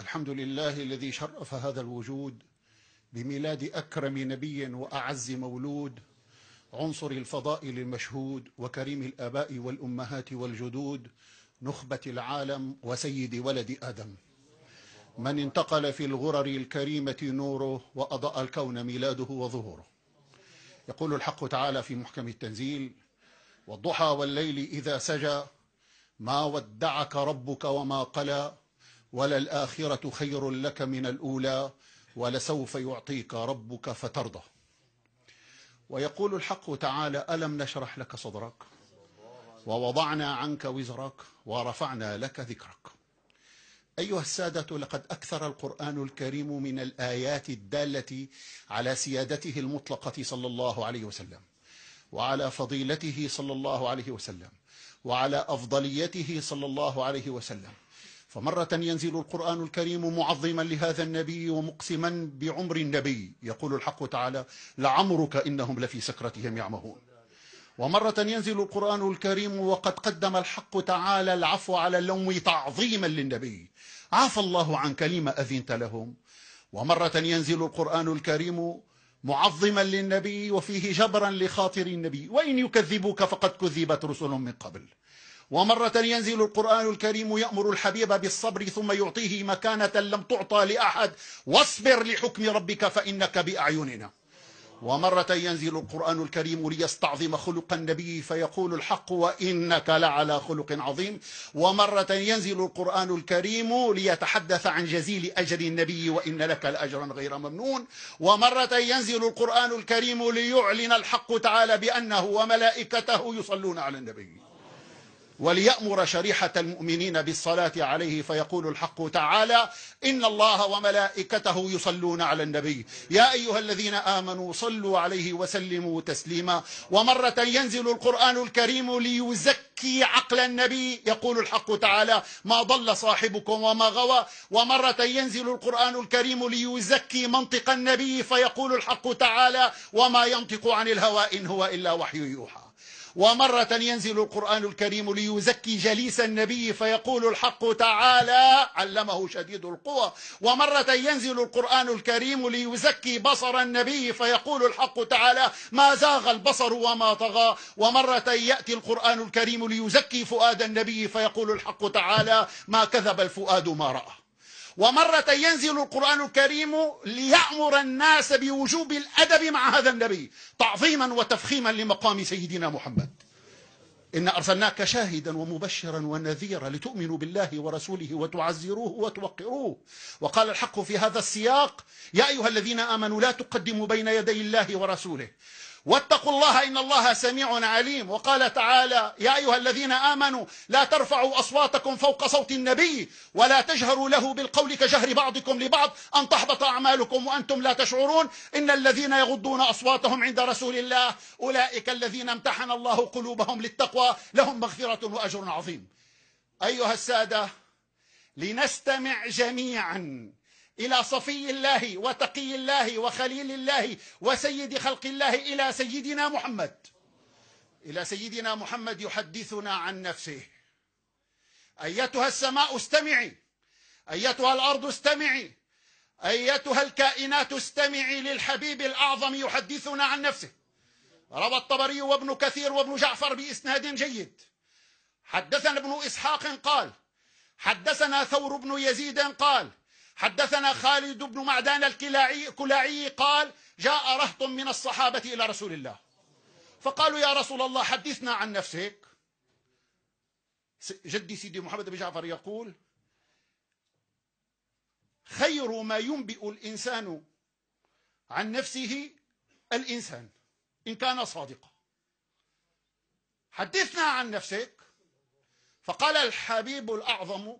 الحمد لله الذي شرف هذا الوجود بميلاد أكرم نبي وأعز مولود عنصر الفضائل المشهود وكريم الآباء والأمهات والجدود نخبة العالم وسيد ولد آدم من انتقل في الغرر الكريمة نوره وأضاء الكون ميلاده وظهوره يقول الحق تعالى في محكم التنزيل والضحى والليل إذا سجى ما ودعك ربك وما قلى وللآخرة خير لك من الأولى ولسوف يعطيك ربك فترضى ويقول الحق تعالى ألم نشرح لك صدرك ووضعنا عنك وزرك ورفعنا لك ذكرك أيها السادة لقد أكثر القرآن الكريم من الآيات الدالة على سيادته المطلقة صلى الله عليه وسلم وعلى فضيلته صلى الله عليه وسلم وعلى أفضليته صلى الله عليه وسلم فمرة ينزل القرآن الكريم معظما لهذا النبي ومقسما بعمر النبي يقول الحق تعالى لعمرك إنهم لفي سكرتهم يعمهون ومرة ينزل القرآن الكريم وقد قدم الحق تعالى العفو على اللوم تعظيما للنبي عفى الله عنك لما أذنت لهم ومرة ينزل القرآن الكريم معظما للنبي وفيه جبرا لخاطر النبي وإن يكذبوك فقد كذبت رسل من قبل ومرة ينزل القرآن الكريم يأمر الحبيب بالصبر ثم يعطيه مكانة لم تعطى لأحد واصبر لحكم ربك فإنك بأعيننا ومرة ينزل القرآن الكريم ليستعظم خلق النبي فيقول الحق وإنك لعلى خلق عظيم ومرة ينزل القرآن الكريم ليتحدث عن جزيل أجر النبي وإن لك لأجرا غير ممنون ومرة ينزل القرآن الكريم ليعلن الحق تعالى بأنه وملائكته يصلون على النبي وليأمر شريحة المؤمنين بالصلاة عليه فيقول الحق تعالى إن الله وملائكته يصلون على النبي يا أيها الذين آمنوا صلوا عليه وسلموا تسليما ومرة ينزل القرآن الكريم ليزكي عقل النبي يقول الحق تعالى ما ضل صاحبكم وما غوى ومرة ينزل القرآن الكريم ليزكي منطق النبي فيقول الحق تعالى وما ينطق عن الهوى إن هو إلا وحي يوحى ومرة ينزل القرآن الكريم ليزكي جليس النبي فيقول الحق تعالى علمه شديد القوى ومرة ينزل القرآن الكريم ليزكي بصر النبي فيقول الحق تعالى ما زاغ البصر وما طغى ومرة يأتي القرآن الكريم ليزكي فؤاد النبي فيقول الحق تعالى ما كذب الفؤاد ما رأى ومرة ينزل القرآن الكريم ليأمر الناس بوجوب الأدب مع هذا النبي تعظيما وتفخيما لمقام سيدنا محمد إن أرسلناك شاهدا ومبشرا ونذيرا لتؤمنوا بالله ورسوله وتعزروه وتوقروه وقال الحق في هذا السياق يا أيها الذين آمنوا لا تقدموا بين يدي الله ورسوله واتقوا الله إن الله سميع عليم وقال تعالى يا أيها الذين آمنوا لا ترفعوا أصواتكم فوق صوت النبي ولا تجهروا له بالقول كجهر بعضكم لبعض أن تحبط أعمالكم وأنتم لا تشعرون إن الذين يغضون أصواتهم عند رسول الله أولئك الذين امتحن الله قلوبهم للتقوى لهم مغفرة وأجر عظيم أيها السادة لنستمع جميعا إلى صفي الله وتقي الله وخليل الله وسيد خلق الله إلى سيدنا محمد إلى سيدنا محمد يحدثنا عن نفسه أيتها السماء استمعي أيتها الأرض استمعي أيتها الكائنات استمعي للحبيب الأعظم يحدثنا عن نفسه روى الطبري وابن كثير وابن جعفر بإسناد جيد حدثنا ابن إسحاق قال حدثنا ثور بن يزيد قال حدثنا خالد بن معدان الكلاعي قال جاء رهط من الصحابة إلى رسول الله فقالوا يا رسول الله حدثنا عن نفسك جدي سيدي محمد بن جعفر يقول خير ما ينبئ الإنسان عن نفسه الإنسان إن كان صادقا حدثنا عن نفسك فقال الحبيب الأعظم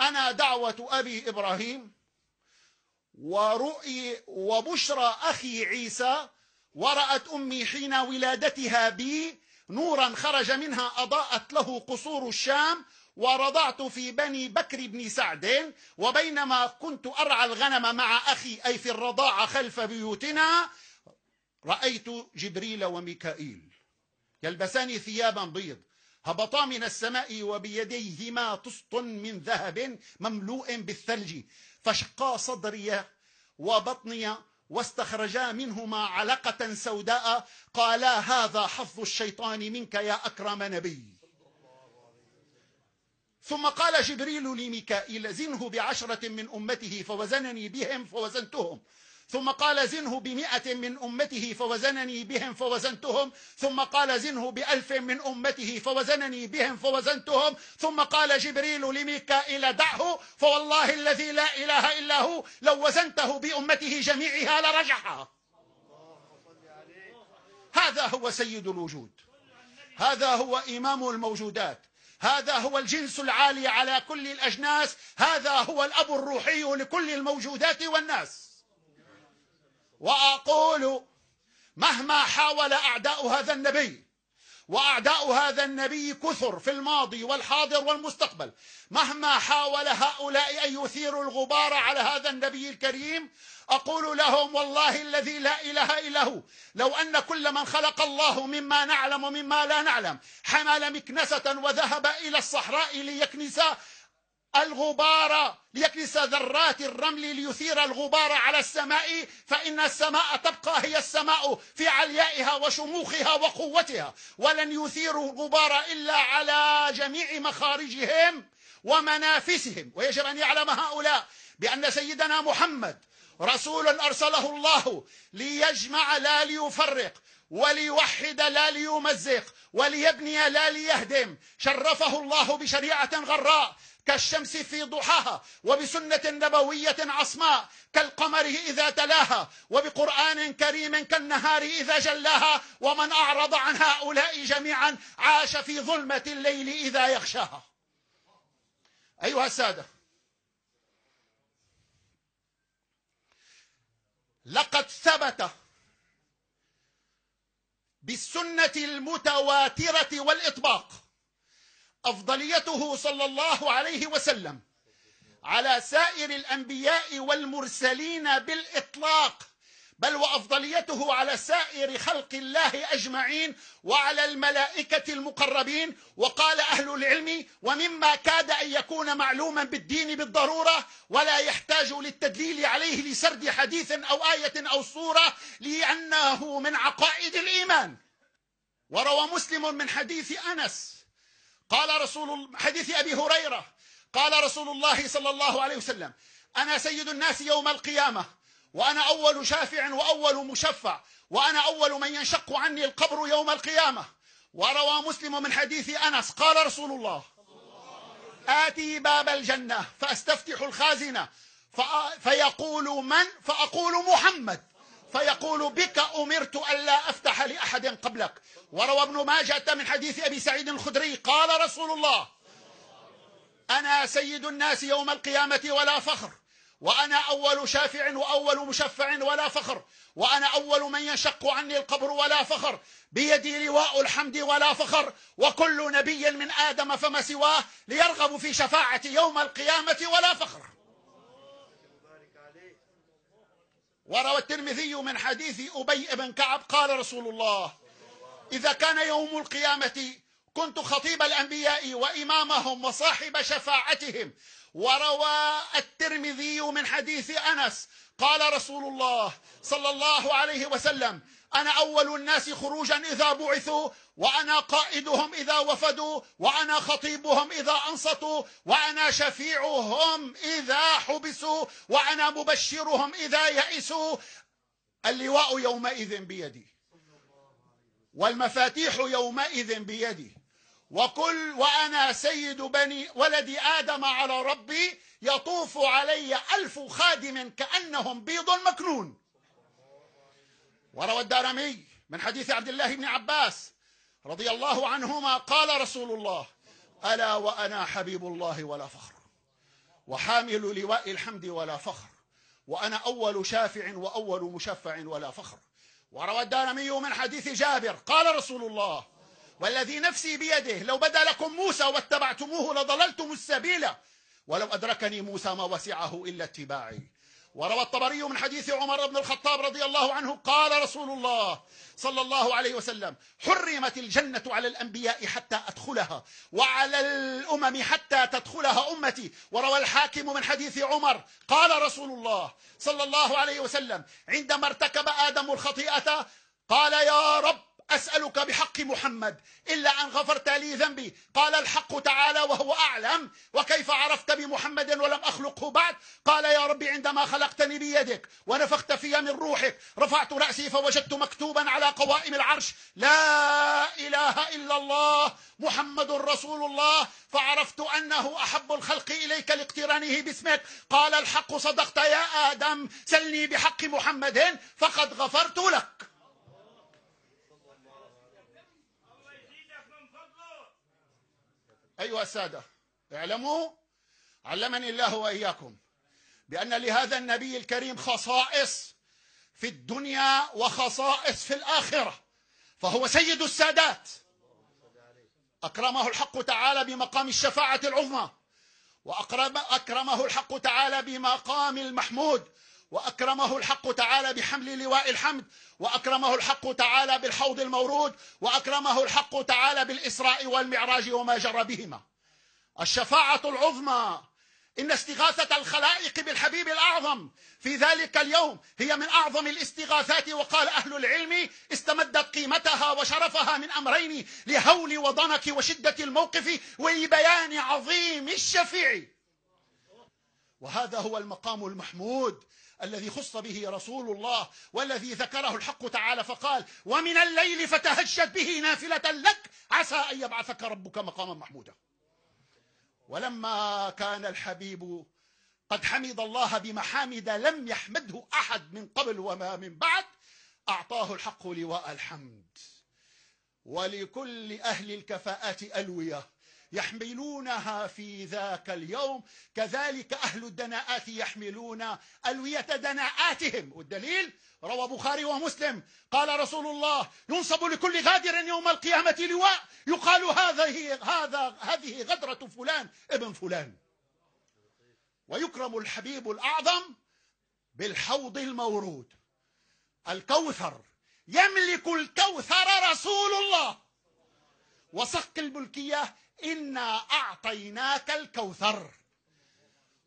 أنا دعوة أبي إبراهيم ورؤي وبشرى أخي عيسى ورأت أمي حين ولادتها بي نورا خرج منها أضاءت له قصور الشام ورضعت في بني بكر بن سعد وبينما كنت أرعى الغنم مع أخي أي في الرضاعة خلف بيوتنا رأيت جبريل وميكائيل يلبسان ثيابا بيض هبطا من السماء وبيديهما طست من ذهب مملوء بالثلج فشقا صدري وبطني واستخرجا منهما علقة سوداء قالا هذا حظ الشيطان منك يا أكرم نبي ثم قال جبريل لميكائيل زنه بعشرة من أمته فوزنني بهم فوزنتهم ثم قال زنه بمئة من أمته فوزنني بهم فوزنتهم ثم قال زنه بألف من أمته فوزنني بهم فوزنتهم ثم قال جبريل لميكائيل دعه فوالله الذي لا إله إلا هو لو وزنته بأمته جميعها لرجعها هذا هو سيد الوجود هذا هو إمام الموجودات هذا هو الجنس العالي على كل الأجناس هذا هو الأب الروحي لكل الموجودات والناس وأقول مهما حاول أعداء هذا النبي وأعداء هذا النبي كثر في الماضي والحاضر والمستقبل مهما حاول هؤلاء أن يثيروا الغبار على هذا النبي الكريم أقول لهم والله الذي لا إله إلا هو لو أن كل من خلق الله مما نعلم ومما لا نعلم حمل مكنسة وذهب إلى الصحراء ليكنس الغبار ليكنس ذرات الرمل ليثير الغبار على السماء فإن السماء تبقى هي السماء في عليائها وشموخها وقوتها ولن يثيروا الغبار إلا على جميع مخارجهم ومنافسهم ويجب أن يعلم هؤلاء بأن سيدنا محمد رسول أرسله الله ليجمع لا ليفرق وليوحد لا ليمزق وليبني لا ليهدم شرفه الله بشريعة غراء كالشمس في ضحاها وبسنة نبوية عصماء كالقمر إذا تلاها وبقرآن كريم كالنهار إذا جلاها ومن أعرض عن هؤلاء جميعا عاش في ظلمة الليل إذا يغشاها أيها السادة لقد ثبت السنه المتواتره والاطباق افضليته صلى الله عليه وسلم على سائر الانبياء والمرسلين بالاطلاق بل وافضليته على سائر خلق الله اجمعين وعلى الملائكه المقربين وقال اهل العلم ومما كاد ان يكون معلوما بالدين بالضروره ولا يحتاج للتدليل عليه لسرد حديث او ايه او صوره لانه من عقائد الايمان وروى مسلم من حديث أنس قال رسول حديث أبي هريرة قال رسول الله صلى الله عليه وسلم أنا سيد الناس يوم القيامة وأنا أول شافع وأول مشفع وأنا أول من ينشق عني القبر يوم القيامة وروى مسلم من حديث أنس قال رسول الله آتي باب الجنة فأستفتح الخازنة فيقول من فأقول محمد فيقول بك أمرت ألا أفتح لأحد قبلك وروى ابن ماجة من حديث أبي سعيد الخدري قال رسول الله أنا سيد الناس يوم القيامة ولا فخر وأنا أول شافع وأول مشفع ولا فخر وأنا أول من ينشق عني القبر ولا فخر بيدي لواء الحمد ولا فخر وكل نبي من آدم فما سواه ليرغب في شفاعتي يوم القيامة ولا فخر وروى الترمذي من حديث أبي بن كعب قال رسول الله إذا كان يوم القيامة كنت خطيب الأنبياء وإمامهم وصاحب شفاعتهم وروى الترمذي من حديث أنس قال رسول الله صلى الله عليه وسلم أنا أول الناس خروجا إذا بعثوا وأنا قائدهم إذا وفدوا وأنا خطيبهم إذا أنصتوا وأنا شفيعهم إذا حبسوا وأنا مبشرهم إذا يئسوا اللواء يومئذ بيدي والمفاتيح يومئذ بيدي وكل وأنا سيد بني ولد آدم على ربي يطوف علي ألف خادم كأنهم بيض مكنون وروى الدارمي من حديث عبد الله بن عباس رضي الله عنهما قال رسول الله ألا وأنا حبيب الله ولا فخر وحامل لواء الحمد ولا فخر وأنا أول شافع وأول مشفع ولا فخر وروى الدارمي من حديث جابر قال رسول الله والذي نفسي بيده لو بدا لكم موسى واتبعتموه لضللتم السبيل ولو أدركني موسى ما وسعه إلا اتباعي وروى الطبري من حديث عمر بن الخطاب رضي الله عنه قال رسول الله صلى الله عليه وسلم حرمت الجنة على الأنبياء حتى أدخلها وعلى الأمم حتى تدخلها أمتي وروى الحاكم من حديث عمر قال رسول الله صلى الله عليه وسلم عندما ارتكب آدم الخطيئة قال يا رب أسألك بحق محمد إلا أن غفرت لي ذنبي قال الحق تعالى وهو أعلم وكيف عرفت بمحمد ولم أخلقه بعد قال يا ربي عندما خلقتني بيدك ونفخت في من روحك رفعت رأسي فوجدت مكتوبا على قوائم العرش لا إله إلا الله محمد رسول الله فعرفت أنه أحب الخلق إليك لاقترانه باسمك قال الحق صدقت يا آدم سلني بحق محمد فقد غفرت لك أيها السادة اعلموا علمني الله وإياكم بأن لهذا النبي الكريم خصائص في الدنيا وخصائص في الآخرة فهو سيد السادات أكرمه الحق تعالى بمقام الشفاعة العظمى وأكرمه الحق تعالى بمقام المحمود وأكرمه الحق تعالى بحمل لواء الحمد وأكرمه الحق تعالى بالحوض المورود وأكرمه الحق تعالى بالإسراء والمعراج وما جرى بهما الشفاعة العظمى إن استغاثة الخلائق بالحبيب الأعظم في ذلك اليوم هي من أعظم الاستغاثات وقال أهل العلم استمدت قيمتها وشرفها من أمرين لهول وضنك وشدة الموقف ولبيان عظيم الشفيع وهذا هو المقام المحمود الذي خص به رسول الله والذي ذكره الحق تعالى فقال ومن الليل فتهجد به نافلة لك عسى أن يبعثك ربك مقاما محمودا ولما كان الحبيب قد حمد الله بمحامد لم يحمده أحد من قبل وما من بعد أعطاه الحق لواء الحمد ولكل أهل الكفاءات ألوية يحملونها في ذاك اليوم كذلك أهل الدناءات يحملون ألوية دناءاتهم والدليل روى بخاري ومسلم قال رسول الله ينصب لكل غادر يوم القيامة لواء يقال هذه هذا هذه غدرة فلان ابن فلان ويكرم الحبيب الأعظم بالحوض المورود الكوثر يملك الكوثر رسول الله وسق الملكية إنا أعطيناك الكوثر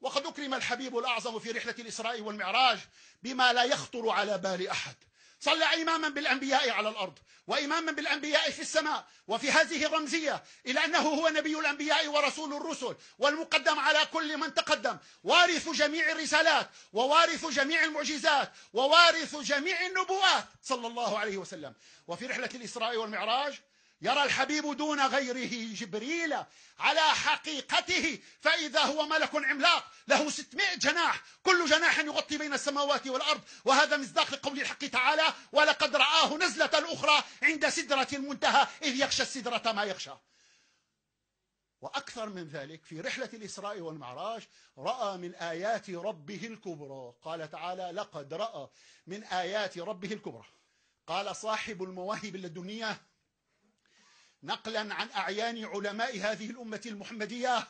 وقد أكرم الحبيب الأعظم في رحلة الإسراء والمعراج بما لا يخطر على بال أحد صلى إماما بالأنبياء على الأرض وإماما بالأنبياء في السماء وفي هذه الرمزية إلى أنه هو نبي الأنبياء ورسول الرسل والمقدم على كل من تقدم وارث جميع الرسالات ووارث جميع المعجزات ووارث جميع النبوات صلى الله عليه وسلم وفي رحلة الإسراء والمعراج يرى الحبيب دون غيره جبريل على حقيقته فإذا هو ملك عملاق له 600 جناح كل جناح يغطي بين السماوات والأرض وهذا مصداق لقول الحق تعالى ولقد رآه نزلة أخرى عند سدرة المنتهى إذ يغشى السدرة ما يغشى وأكثر من ذلك في رحلة الإسراء والمعراج رأى من آيات ربه الكبرى قال تعالى لقد رأى من آيات ربه الكبرى قال صاحب المواهب اللدنية نقلا عن أعيان علماء هذه الأمة المحمدية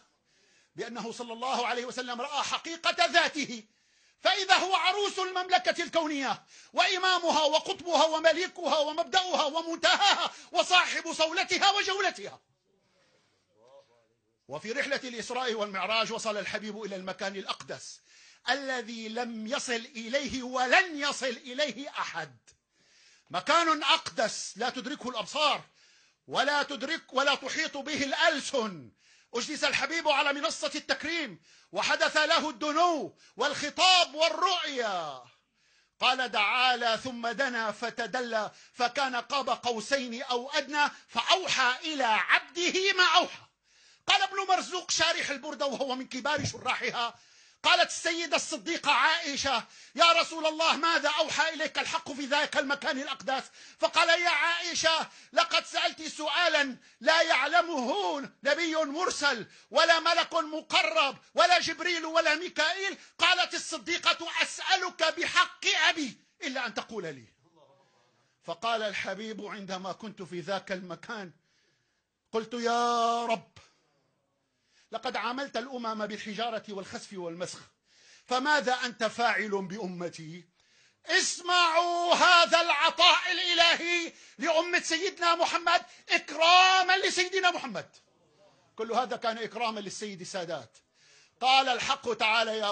بأنه صلى الله عليه وسلم رأى حقيقة ذاته فإذا هو عروس المملكة الكونية وإمامها وقطبها ومليكها ومبدأها ومنتهاها وصاحب صولتها وجولتها وفي رحلة الإسراء والمعراج وصل الحبيب إلى المكان الأقدس الذي لم يصل إليه ولن يصل إليه أحد مكان أقدس لا تدركه الأبصار ولا تدرك ولا تحيط به الألسن أجلس الحبيب على منصة التكريم وحدث له الدنو والخطاب والرؤيا قال دعالى ثم دنا فتدلى فكان قاب قوسين أو أدنى فأوحى إلى عبده ما أوحى قال ابن مرزوق شارح البردة وهو من كبار شراحها قالت السيدة الصديقة عائشة يا رسول الله ماذا أوحى إليك الحق في ذاك المكان الأقداس فقال يا عائشة لقد سألت سؤالا لا يعلمه نبي مرسل ولا ملك مقرب ولا جبريل ولا ميكائيل قالت الصديقة أسألك بحق أبي إلا أن تقول لي فقال الحبيب عندما كنت في ذاك المكان قلت يا رب لقد عاملت الأمم بالحجارة والخسف والمسخ فماذا أنت فاعل بأمتي اسمعوا هذا العطاء الإلهي لأمة سيدنا محمد إكراما لسيدنا محمد كل هذا كان إكراما للسيد السادات قال الحق تعالى يا